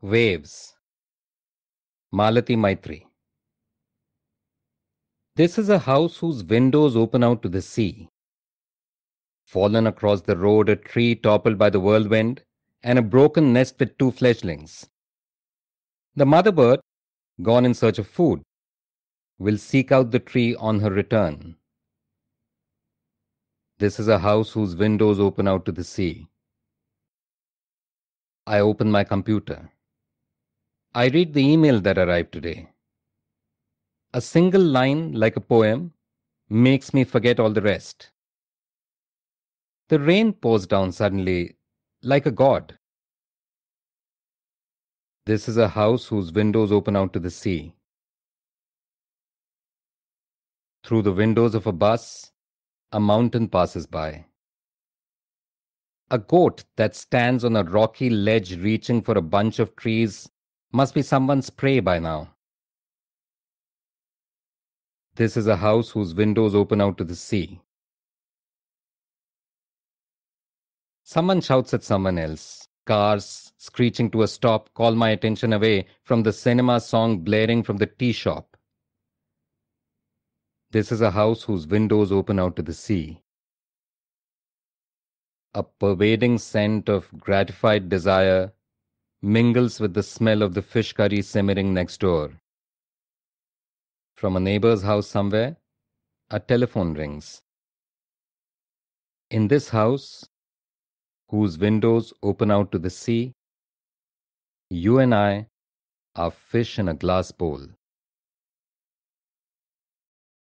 Waves Malati Maitri This is a house whose windows open out to the sea. Fallen across the road, a tree toppled by the whirlwind, and a broken nest with two fledglings. The mother bird, gone in search of food, will seek out the tree on her return. This is a house whose windows open out to the sea. I open my computer. I read the email that arrived today. A single line, like a poem, makes me forget all the rest. The rain pours down suddenly, like a god. This is a house whose windows open out to the sea. Through the windows of a bus, a mountain passes by. A goat that stands on a rocky ledge reaching for a bunch of trees must be someone's prey by now. This is a house whose windows open out to the sea. Someone shouts at someone else. Cars screeching to a stop call my attention away from the cinema song blaring from the tea shop. This is a house whose windows open out to the sea. A pervading scent of gratified desire mingles with the smell of the fish curry simmering next door. From a neighbor's house somewhere, a telephone rings. In this house, whose windows open out to the sea, you and I are fish in a glass bowl.